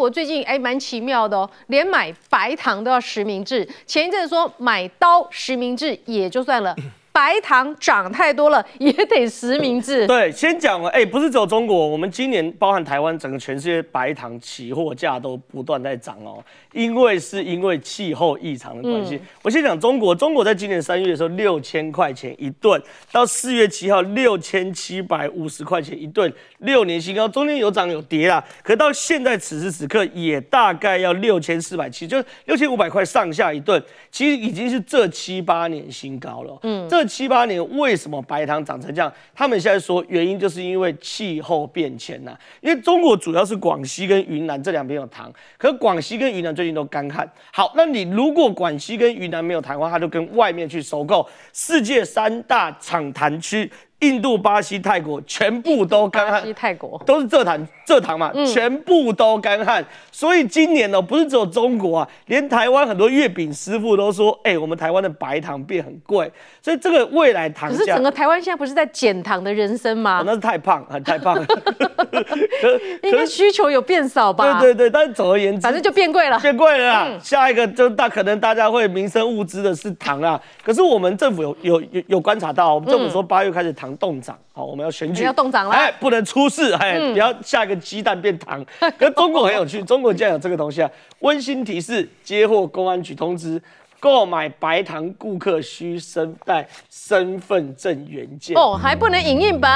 我最近哎，蛮奇妙的哦，连买白糖都要实名制。前一阵说买刀实名制也就算了。白糖涨太多了，也得实名制。对，先讲了，哎，不是只有中国，我们今年包含台湾，整个全世界白糖期货价都不断在涨哦，因为是因为气候异常的关系。我先讲中国，中国在今年三月的时候六千块钱一吨，到四月七号六千七百五十块钱一吨，六年新高，中间有涨有跌啦，可到现在此时此刻也大概要六千四百七，就六千五百块上下一顿，其实已经是这七八年新高了。嗯，这。七八年为什么白糖涨成这样？他们现在说原因就是因为气候变迁呐。因为中国主要是广西跟云南这两边有糖，可广西跟云南最近都干旱。好，那你如果广西跟云南没有糖，它就跟外面去收购世界三大产糖区。印度、巴西、泰国全部都干旱，泰国都是蔗糖，蔗糖嘛，全部都干旱。所以今年呢，不是只有中国啊，连台湾很多月饼师傅都说：“哎，我们台湾的白糖变很贵。”所以这个未来糖可是整个台湾现在不是在减糖的人生吗？那是太胖，很太胖。了。应该需求有变少吧？对对对，但是总而言之，反正就变贵了，变贵了。下一个就大可能大家会民生物资的是糖啊。可是我们政府有有有有观察到，我们政府说八月开始糖。冻涨，好，我们要选举，不要冻涨了，哎，不能出事，哎，不要下一个鸡蛋变糖。跟中国很有趣，中国竟然有这个东西啊！温馨提示：接获公安局通知，购买白糖顾客需身带身份证原件。哦，还不能影印本。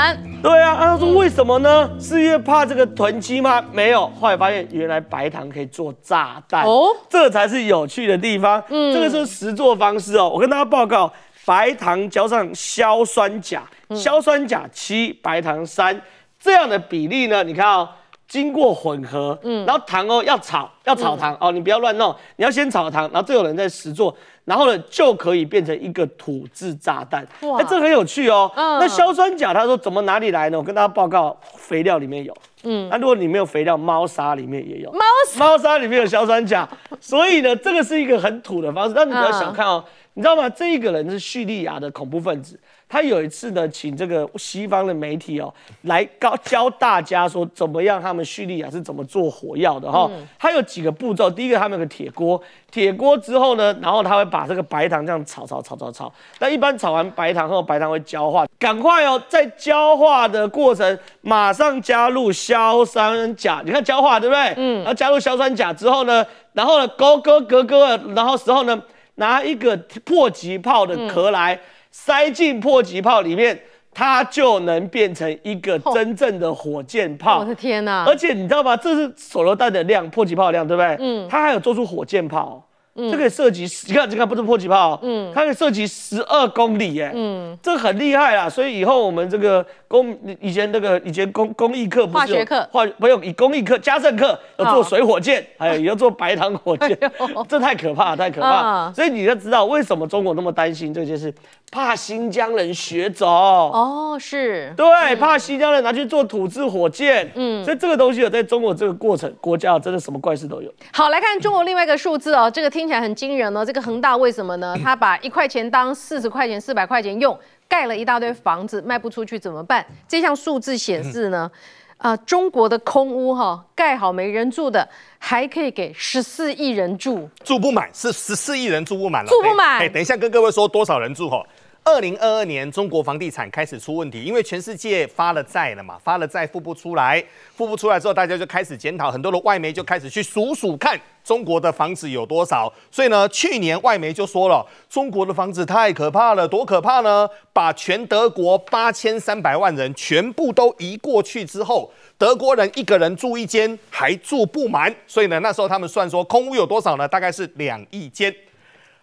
对啊，他说为什么呢？是因为怕这个囤积吗？没有，后来发现原来白糖可以做炸弹。哦，这才是有趣的地方。嗯，这个是实作方式哦，我跟大家报告，白糖浇上硝酸钾。硝酸钾七，白糖三，这样的比例呢？你看哦，经过混合，嗯，然后糖哦要炒，要炒糖哦，你不要乱弄，你要先炒糖，然后这有人在实做，然后呢就可以变成一个土制炸弹。哇，哎，这很有趣哦。那硝酸钾，他说怎么哪里来呢？我跟大家报告，肥料里面有，嗯，那如果你没有肥料，猫砂里面也有，猫砂，猫砂里面有硝酸钾，所以呢，这个是一个很土的方式，但你不要小看哦。你知道吗？这一个人是叙利亚的恐怖分子，他有一次呢，请这个西方的媒体哦来教教大家说怎么样他们叙利亚是怎么做火药的哈。他有几个步骤，第一个他们有个铁锅，铁锅之后呢，然后他会把这个白糖这样炒炒炒炒炒。那一般炒完白糖后，白糖会焦化，赶快哦，在焦化的过程马上加入硝酸钾。你看焦化对不对？嗯。然后加入硝酸钾之后呢，然后呢，勾勾咯咯，然后时候呢？拿一个破击炮的壳来塞进破击炮里面，它就能变成一个真正的火箭炮。我的天哪！而且你知道吗？这是手榴弹的量，迫击炮量，对不对？嗯，它还有做出火箭炮。这个可以涉及，你看，你看，不是迫击炮，嗯，它可以涉及十二公里耶，嗯，这很厉害啦。所以以后我们这个公以前那个以前公公益课，化学课，化不用以公益课、家政课要做水火箭，还有也要做白糖火箭，这太可怕，了，太可怕。所以你要知道为什么中国那么担心这件事，怕新疆人学走，哦，是对，怕新疆人拿去做土制火箭，嗯，所以这个东西有在中国这个过程，国家真的什么怪事都有。好，来看中国另外一个数字哦，这个听。听起来很惊人哦。这个恒大为什么呢？他把一块钱当四十块钱、四百块钱用，盖了一大堆房子，卖不出去怎么办？这项数字显示呢，啊，中国的空屋哈，盖好没人住的，还可以给十四亿人住，住不满，是十四亿人住不满了，住不满。哎，等一下跟各位说多少人住哈。二零二二年中国房地产开始出问题，因为全世界发了债了嘛，发了债付不出来，付不出来之后，大家就开始检讨，很多的外媒就开始去数数看。中国的房子有多少？所以呢，去年外媒就说了，中国的房子太可怕了，多可怕呢？把全德国八千三百万人全部都移过去之后，德国人一个人住一间，还住不满。所以呢，那时候他们算说空屋有多少呢？大概是两亿间。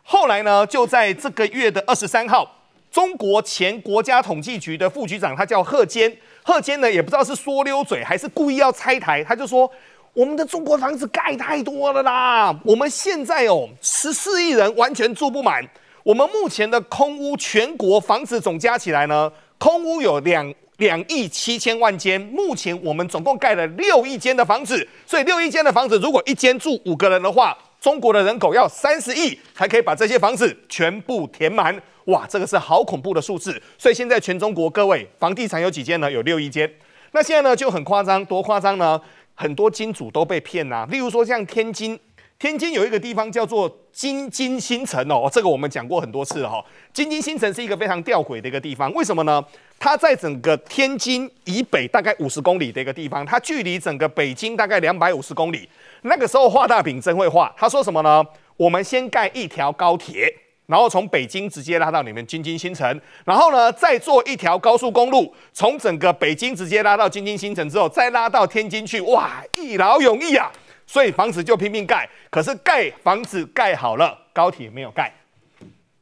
后来呢，就在这个月的二十三号，中国前国家统计局的副局长，他叫贺坚。贺坚呢，也不知道是说溜嘴还是故意要拆台，他就说。我们的中国房子盖太多了啦！我们现在哦，十四亿人完全住不满。我们目前的空屋，全国房子总加起来呢，空屋有两两亿七千万间。目前我们总共盖了六亿间的房子，所以六亿间的房子，如果一间住五个人的话，中国的人口要三十亿，才可以把这些房子全部填满。哇，这个是好恐怖的数字！所以现在全中国各位，房地产有几间呢？有六亿间。那现在呢就很夸张，多夸张呢？很多金主都被骗呐，例如说像天津，天津有一个地方叫做京津新城哦，这个我们讲过很多次了哈。京津新城是一个非常吊诡的一个地方，为什么呢？它在整个天津以北大概五十公里的一个地方，它距离整个北京大概两百五十公里。那个时候画大饼真会画，他说什么呢？我们先盖一条高铁。然后从北京直接拉到你们京津新城，然后呢，再做一条高速公路，从整个北京直接拉到京津新城之后，再拉到天津去，哇，一劳永逸啊！所以房子就拼命盖，可是盖房子盖好了，高铁没有盖，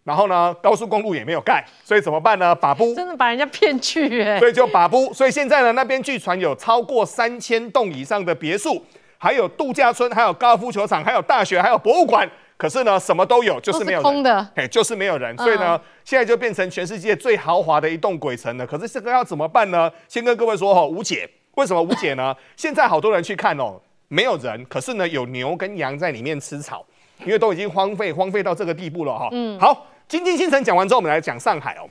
然后呢，高速公路也没有盖，所以怎么办呢？把不，真的把人家骗去哎！所以就把不，所以现在呢，那边据传有超过三千栋以上的别墅，还有度假村，还有高尔夫球场，还有大学，还有博物馆。可是呢，什么都有，就是没有人，哎，就是没有人，所以呢，现在就变成全世界最豪华的一栋鬼城了。可是这个要怎么办呢？先跟各位说哈，无解。为什么无解呢？现在好多人去看哦，没有人，可是呢，有牛跟羊在里面吃草，因为都已经荒废，荒废到这个地步了哈。嗯，好，金京新城讲完之后，我们来讲上海哦。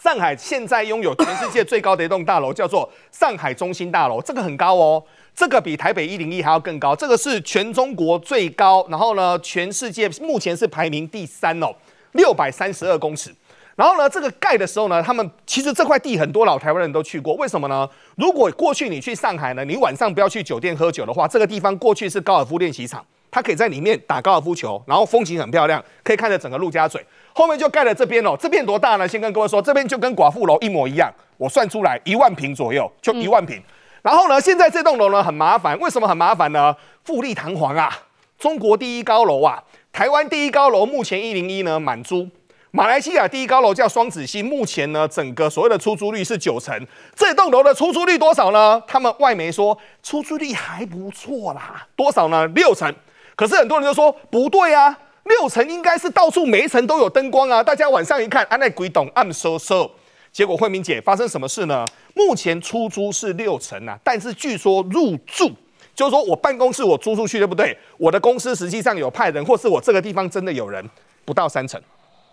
上海现在拥有全世界最高的一栋大楼，叫做上海中心大楼，这个很高哦。这个比台北一零一还要更高，这个是全中国最高，然后呢，全世界目前是排名第三哦，六百三十二公尺。然后呢，这个盖的时候呢，他们其实这块地很多老台湾人都去过，为什么呢？如果过去你去上海呢，你晚上不要去酒店喝酒的话，这个地方过去是高尔夫练习场，它可以在里面打高尔夫球，然后风景很漂亮，可以看着整个陆家嘴。后面就盖了这边哦，这边多大呢？先跟各位说，这边就跟寡妇楼一模一样，我算出来一万平左右，就一万平。然后呢？现在这栋楼呢很麻烦，为什么很麻烦呢？富丽堂皇啊，中国第一高楼啊，台湾第一高楼，目前一零一呢满租。马来西亚第一高楼叫双子星，目前呢整个所谓的出租率是九成。这栋楼的出租率多少呢？他们外媒说出租率还不错啦，多少呢？六成。可是很多人就说不对啊，六成应该是到处每一层都有灯光啊，大家晚上一看，啊那鬼栋暗飕飕。结果惠民姐发生什么事呢？目前出租是六成啊，但是据说入住，就是说我办公室我租出去对不对？我的公司实际上有派人，或是我这个地方真的有人不到三成，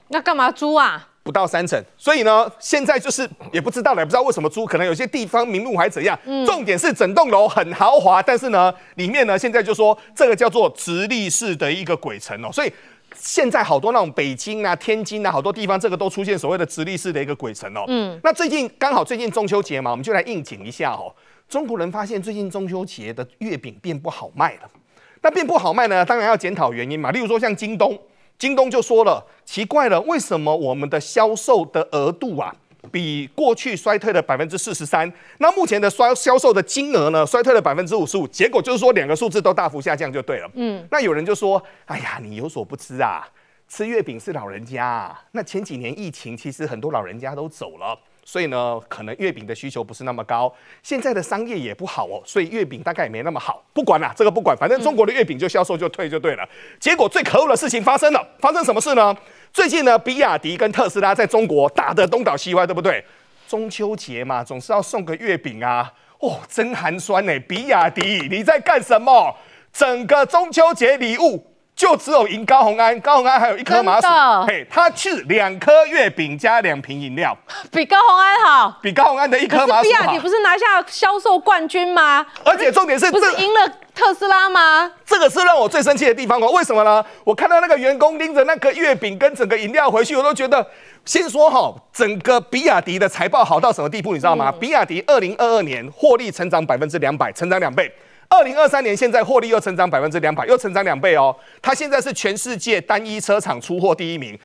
那干嘛租啊？不到三成，所以呢，现在就是也不知道了，也不知道为什么租，可能有些地方名录还怎样。嗯，重点是整栋楼很豪华，但是呢，里面呢现在就说这个叫做直立式的一个鬼城哦。所以现在好多那种北京啊、天津啊，好多地方这个都出现所谓的直立式的一个鬼城哦。嗯，那最近刚好最近中秋节嘛，我们就来应景一下哦。中国人发现最近中秋节的月饼变不好卖了，那变不好卖呢，当然要检讨原因嘛。例如说像京东。京东就说了，奇怪了，为什么我们的销售的额度啊，比过去衰退了百分之四十三？那目前的衰销售的金额呢，衰退了百分之五十五？结果就是说两个数字都大幅下降就对了。嗯，那有人就说，哎呀，你有所不知啊，吃月饼是老人家，那前几年疫情，其实很多老人家都走了。所以呢，可能月饼的需求不是那么高，现在的商业也不好哦，所以月饼大概也没那么好。不管了，这个不管，反正中国的月饼就销售就退就对了。结果最可恶的事情发生了，发生什么事呢？最近呢，比亚迪跟特斯拉在中国打得东倒西歪，对不对？中秋节嘛，总是要送个月饼啊，哦，真寒酸哎！比亚迪你在干什么？整个中秋节礼物。就只有赢高红安，高红安还有一颗马薯，嘿，他吃两颗月饼加两瓶饮料，比高红安好，比高红安的一颗麻薯好。比亚迪，你不是拿下销售冠军吗？而且重点是，不是赢了特斯拉吗？这个是让我最生气的地方哦。为什么呢？我看到那个员工拎着那个月饼跟整个饮料回去，我都觉得，先说哈，整个比亚迪的财报好到什么地步，你知道吗？比亚迪二零二二年获利成长百分之两百，成长两倍。二零二三年，现在获利又成长百分之两百，又成长两倍哦。它现在是全世界单一车厂出货第一名。